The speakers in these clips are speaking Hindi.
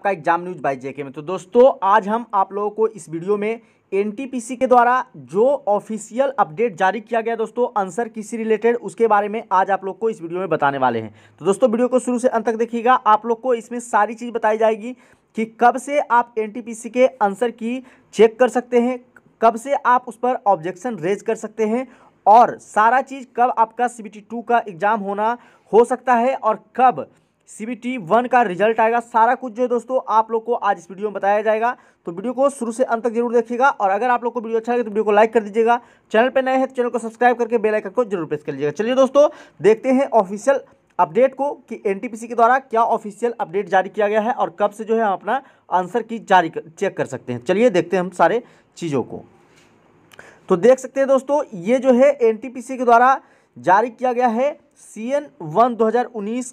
आपका एग्जाम न्यूज बाई जेके में तो दोस्तों आज हम आप लोगों को इस वीडियो में एनटीपीसी के द्वारा जो ऑफिशियल अपडेट जारी किया गया दोस्तों आंसर किसी रिलेटेड उसके बारे में आज आप लोग को इस वीडियो में बताने वाले हैं तो दोस्तों वीडियो को शुरू से अंत तक देखिएगा आप लोग को इसमें सारी चीज़ बताई जाएगी कि कब से आप एनटीपीसी के आंसर की चेक कर सकते हैं कब से आप उस पर ऑब्जेक्शन रेज कर सकते हैं और सारा चीज़ कब आपका सी टू का एग्ज़ाम होना हो सकता है और कब सी वन का रिजल्ट आएगा सारा कुछ जो है दोस्तों आप लोग को आज इस वीडियो में बताया जाएगा तो वीडियो को शुरू से अंत तक जरूर देखिएगा और अगर आप लोग को वीडियो अच्छा लगे तो वीडियो को लाइक कर दीजिएगा चैनल पर नए हैं तो चैनल को सब्सक्राइब करके बेलाइकन को जरूर प्रेस कर लीजिएगा चलिए दोस्तों देखते हैं ऑफिशियल अपडेट को कि एन के द्वारा क्या ऑफिशियल अपडेट जारी किया गया है और कब से जो है हम अपना आंसर की जारी कर, चेक कर सकते हैं चलिए देखते हैं हम सारे चीज़ों को तो देख सकते हैं दोस्तों ये जो है एन के द्वारा जारी किया गया है सी एन वन दो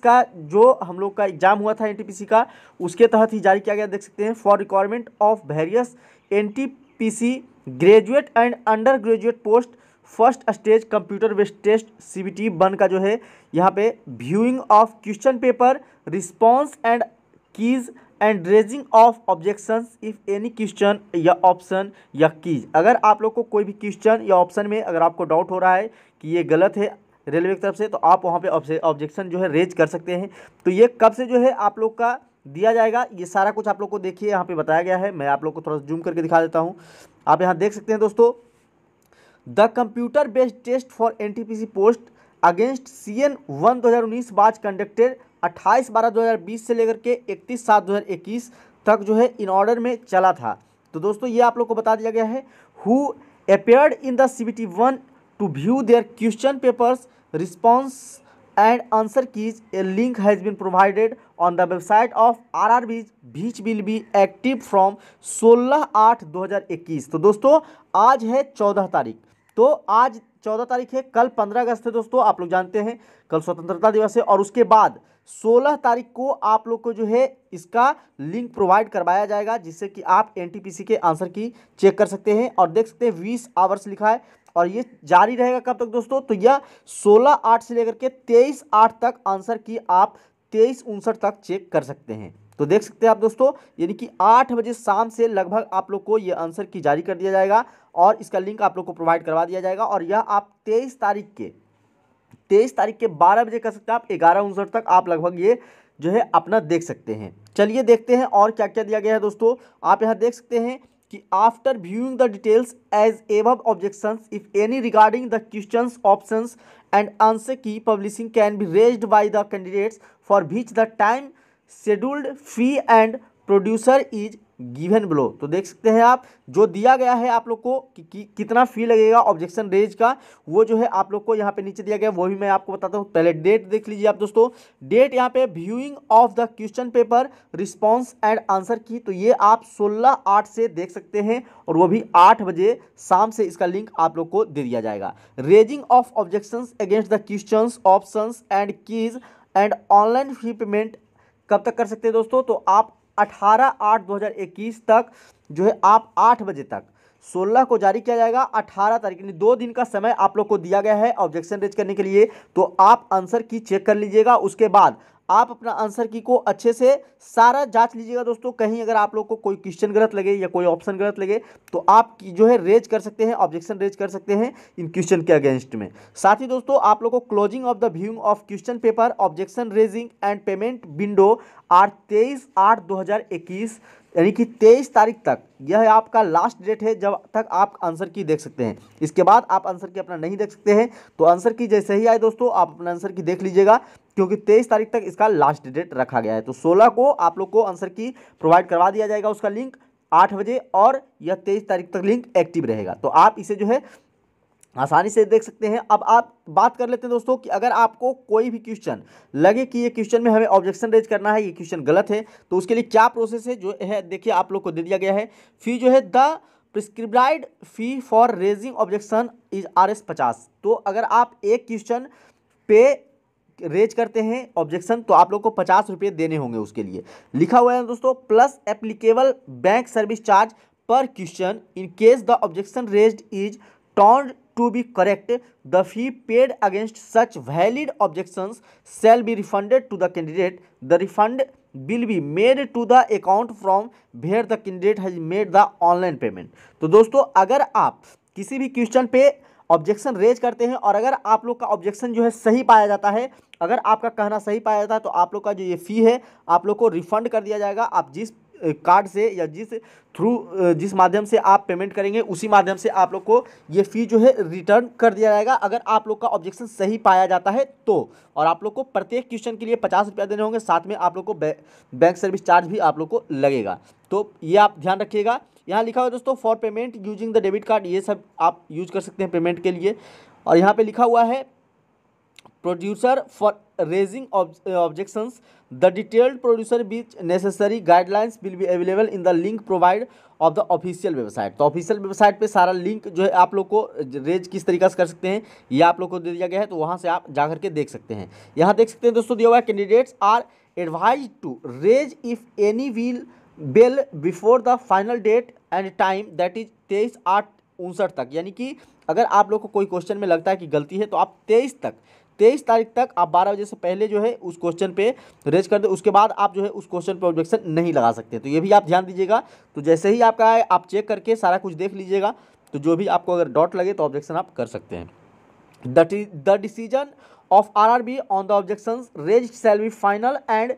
का जो हम लोग का एग्जाम हुआ था एन का उसके तहत ही जारी किया गया देख सकते हैं for requirement of various an graduate and undergraduate post first stage computer based test C one का जो है यहाँ पे viewing of question paper response and keys and raising of objections if any question या ऑप्शन या कीज अगर आप लोग को कोई भी क्वेश्चन या ऑप्शन में अगर आपको डाउट हो रहा है कि ये गलत है रेलवे की तरफ से तो आप वहाँ पे ऑब्जेक्शन जो है रेज कर सकते हैं तो ये कब से जो है आप लोग का दिया जाएगा ये सारा कुछ आप लोग को देखिए यहाँ पे बताया गया है मैं आप लोग को थोड़ा जूम करके दिखा देता हूँ आप यहाँ देख सकते हैं दोस्तों the computer based test for NTPC post against C N one दो हज़ार उन्नीस बाज कंडक्टेड अट्ठाईस बारह दो हज़ार बीस से लेकर के इकतीस सात दो हज़ार इक्कीस तक जो है इन ऑर्डर में चला था तो दोस्तों ये आप लोग को बता दिया गया है who appeared in the C B T one to view their question papers response answer keys a link has been provided on the website of R R Bs which will be active from 16 आठ 2021 तो दोस्तों आज है 14 तारीख तो आज 14 तारीख है कल 15 अगस्त है दोस्तों आप लोग जानते हैं कल स्वतंत्रता दिवस है और उसके बाद 16 तारीख को आप लोग को जो है इसका लिंक प्रोवाइड करवाया जाएगा जिससे कि आप एनटीपीसी के आंसर की चेक कर सकते हैं और देख सकते हैं 20 आवर्स लिखा है और ये जारी रहेगा कब तक दोस्तों तो यह सोलह आठ से लेकर के तेईस आठ तक आंसर की आप तेईस उनसठ तक चेक कर सकते हैं तो देख सकते हैं आप दोस्तों यानी कि आठ बजे शाम से लगभग आप लोग को ये आंसर की जारी कर दिया जाएगा और इसका लिंक आप लोग को प्रोवाइड करवा दिया जाएगा और यह आप तेईस तारीख के तेईस तारीख के बारह बजे कर सकते हैं आप ग्यारह उनसठ तक आप लगभग ये जो है अपना देख सकते हैं चलिए देखते हैं और क्या क्या दिया गया है दोस्तों आप यहाँ देख सकते हैं कि after viewing the details as above objections if any regarding the question option and answer key publishing can be raise by the candidates for which the time scheduled fee and procedure is given below तो देख सकते हैं आप जो दिया गया है आप लोग को कि, कि, कितना फी लगेगा ऑब्जेक्शन रेज का वो जो है आप लोग को यहाँ पे नीचे दिया गया वो भी मैं आपको बताता हूँ पहले डेट देख लीजिए आप दोस्तों डेट यहाँ पे viewing of the question paper response and answer key तो ये आप सोलह आठ से देख सकते हैं और वो भी आठ बजे शाम से इसका लिंक आप लोग को दे दिया जाएगा raising of objection against the question option and keys and online fee payment कब तक कर सकते हैं दोस्तों तो आप अठारह आठ दो हज़ार इक्कीस तक जो है आप आठ बजे तक सोलह को जारी किया जाएगा अठारह तारीख यानी दो दिन का समय आप लोग को दिया गया है ऑब्जेक्शन रेज करने के लिए तो आप आंसर की चेक कर लीजिएगा उसके बाद आप अपना आंसर की को अच्छे से सारा जांच लीजिएगा दोस्तों कहीं अगर आप लोग को कोई क्वेश्चन गलत लगे या कोई ऑप्शन गलत लगे तो आप जो है रेज कर सकते हैं ऑब्जेक्शन रेज कर सकते हैं इन क्वेश्चन के अगेंस्ट में साथ ही दोस्तों आप लोग को closing of the viewing of question paper objection raising and payment window आठ तेईस आठ दो हज़ार इक्कीस यानी कि तेईस तारीख तक यह आपका लास्ट डेट है जब तक आप आंसर की देख सकते हैं इसके बाद आप आंसर की अपना नहीं देख सकते हैं तो आंसर की जैसे ही आए दोस्तों आप अपना आंसर की देख लीजिएगा क्योंकि तेईस तारीख तक इसका लास्ट डेट रखा गया है तो सोलह को आप लोग को आंसर की प्रोवाइड करवा दिया जाएगा उसका लिंक आठ बजे और यह तेईस तारीख तक लिंक एक्टिव रहेगा तो आप इसे जो है आसानी से देख सकते हैं अब आप बात कर लेते हैं दोस्तों कि अगर आपको कोई भी क्वेश्चन लगे कि ये क्वेश्चन में हमें ऑब्जेक्शन रेज करना है ये क्वेश्चन गलत है तो उसके लिए क्या प्रोसेस है जो है देखिए आप लोग को दे दिया गया है फी जो है the prescribed fee for raising objection is R S पचास तो अगर आप एक क्वेश्चन पे रेज करते हैं ऑब्जेक्शन तो आप लोग को पचास रुपये देने होंगे उसके लिए लिखा हुआ है दोस्तों plus applicable bank service charge per question in case the objection raise is found to be correct the fee paid against such valid objection shall be refunded to the candidate the refund will be made to the account from where the candidate has made the online payment तो दोस्तों अगर आप किसी भी क्वेश्चन पे ऑब्जेक्शन रेज करते हैं और अगर आप लोग का ऑब्जेक्शन जो है सही पाया जाता है अगर आपका कहना सही पाया जाता है तो आप लोग का जो ये फी है आप लोग को रिफंड कर दिया जाएगा आप जिस कार्ड से या जिस थ्रू जिस माध्यम से आप पेमेंट करेंगे उसी माध्यम से आप लोग को ये फ़ी जो है रिटर्न कर दिया जाएगा अगर आप लोग का ऑब्जेक्शन सही पाया जाता है तो और आप लोग को प्रत्येक क्वेश्चन के लिए पचास रुपया देने होंगे साथ में आप लोग को बै, बैंक सर्विस चार्ज भी आप लोग को लगेगा तो ये आप ध्यान रखिएगा यहाँ लिखा हुआ दोस्तों for payment using the debit card ये सब आप यूज कर सकते हैं पेमेंट के लिए और यहाँ पर लिखा हुआ है producer for raising ob uh, objections the detailed producer necessary necessary guidelines will be available in the link of the official website तो ऑफिशियल वेबसाइट पे सारा लिंक जो है आप लोग को रेज uh, किस तरीके से कर सकते हैं ये आप लोग को दे दिया गया है तो वहाँ से आप जा करके देख सकते हैं यहाँ देख सकते हैं दोस्तों दिया हुआ है candidates are advise to raise if any will well before the final date and time that is तेईस आठ उनसठ तक यानी कि अगर आप लोग को कोई क्वेश्चन में लगता है कि गलती है तो आप तेईस तक तेईस तारीख तक आप बारह बजे से पहले जो है उस क्वेश्चन पे रेज कर दे उसके बाद आप जो है उस क्वेश्चन पर ऑब्जेक्शन नहीं लगा सकते तो ये भी आप ध्यान दीजिएगा तो जैसे ही आपका आए आप चेक करके सारा कुछ देख लीजिएगा तो जो भी आपको अगर डॉट लगे तो ऑब्जेक्शन आप कर सकते हैं the decision of B on the objection raise shall be final and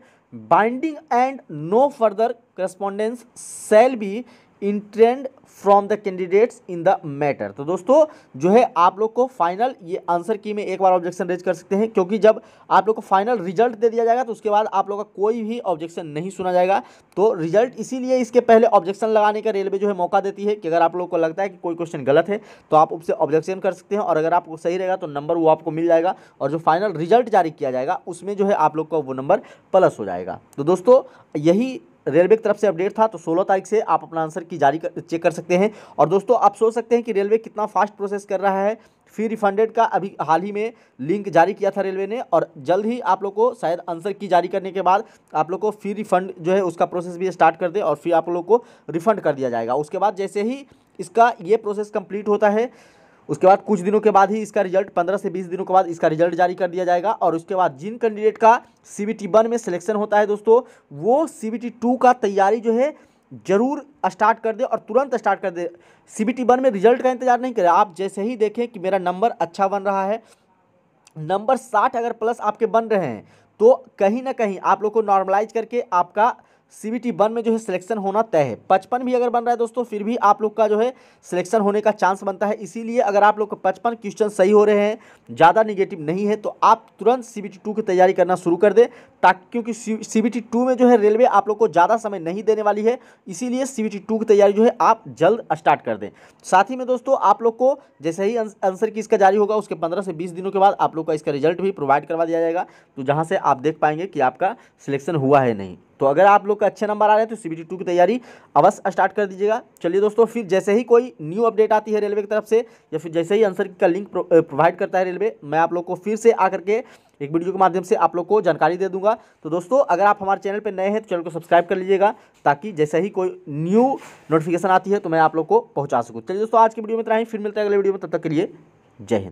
binding and no further correspondence shall be entertained from the candidates in the matter तो दोस्तों जो है आप लोग को फाइनल ये आंसर की में एक बार ऑब्जेक्शन रेज कर सकते हैं क्योंकि जब आप लोग को फाइनल रिजल्ट दे दिया जाएगा तो उसके बाद आप लोग का कोई भी ऑब्जेक्शन नहीं सुना जाएगा तो रिजल्ट इसीलिए इसके पहले ऑब्जेक्शन लगाने का रेलवे जो है मौका देती है कि अगर आप लोग को लगता है कि कोई क्वेश्चन गलत है तो आप उससे ऑब्जेक्शन कर सकते हैं और अगर आपको सही रहेगा तो नंबर वो आपको मिल जाएगा और जो फाइनल रिजल्ट जारी किया जाएगा उसमें जो है आप लोग का वो नंबर प्लस हो जाएगा तो दोस्तों यही रेलवे की तरफ से अपडेट था तो 16 तारीख से आप अपना आंसर की जारी कर, चेक कर सकते हैं और दोस्तों आप सोच सकते हैं कि रेलवे कितना फास्ट प्रोसेस कर रहा है फी रिफंडेड का अभी हाल ही में लिंक जारी किया था रेलवे ने और जल्द ही आप लोग को शायद आंसर की जारी करने के बाद आप लोग को फी रिफंड जो है उसका प्रोसेस भी स्टार्ट कर दे और फिर आप लोग को रिफंड कर दिया जाएगा उसके बाद जैसे ही इसका ये प्रोसेस कंप्लीट होता है उसके बाद कुछ दिनों के बाद ही इसका रिजल्ट पंद्रह से बीस दिनों के बाद इसका रिजल्ट जारी कर दिया जाएगा और उसके बाद जिन कैंडिडेट का सी बी में सिलेक्शन होता है दोस्तों वो सी बी का तैयारी जो है जरूर स्टार्ट कर दे और तुरंत स्टार्ट कर दे सी बी में रिजल्ट का इंतजार नहीं करें आप जैसे ही देखें कि मेरा नंबर अच्छा बन रहा है नंबर साठ अगर प्लस आपके बन रहे हैं तो कहीं ना कहीं आप लोग को नॉर्मलाइज करके आपका सी बी टी वन में जो है सिलेक्शन होना तय है पचपन भी अगर बन रहा है दोस्तों फिर भी आप लोग का जो है सिलेक्शन होने का चांस बनता है इसीलिए अगर आप लोग पचपन क्वेश्चन सही हो रहे हैं ज़्यादा निगेटिव नहीं है तो आप तुरंत सी बी टी टू की तैयारी करना शुरू कर दें ताकि क्योंकि सी बी टी टू में जो है रेलवे आप लोग को ज़्यादा समय नहीं देने वाली है इसीलिए सी बी टी टू की तैयारी जो है आप जल्द स्टार्ट कर दें साथ ही में दोस्तों आप लोग को जैसे ही आंसर की इसका जारी होगा उसके पंद्रह से बीस दिनों के बाद आप लोग का इसका रिजल्ट भी प्रोवाइड करवा दिया जाएगा तो जहाँ से आप देख पाएंगे कि आपका सिलेक्शन हुआ है नहीं तो अगर आप लोग का अच्छे नंबर आ रहे हैं तो सी बी की तैयारी अवश्य स्टार्ट कर दीजिएगा चलिए दोस्तों फिर जैसे ही कोई न्यू अपडेट आती है रेलवे की तरफ से या फिर जैसे ही आंसर का लिंक प्रोवाइड करता है रेलवे मैं आप लोग को फिर से आकर के एक वीडियो के माध्यम से आप लोग को जानकारी दे दूंगा तो दोस्तों अगर आप हमारे चैनल पर नए हैं तो चैनल को सब्सक्राइब कर लीजिएगा ताकि जैसे ही कोई न्यू नोटिफिकेशन आती है तो मैं आप लोग को पहुँचा सकूँ चलिए दोस्तों आज की वीडियो में इतना फिर मिलता है अगले वीडियो में तब तक के लिए जय हिंद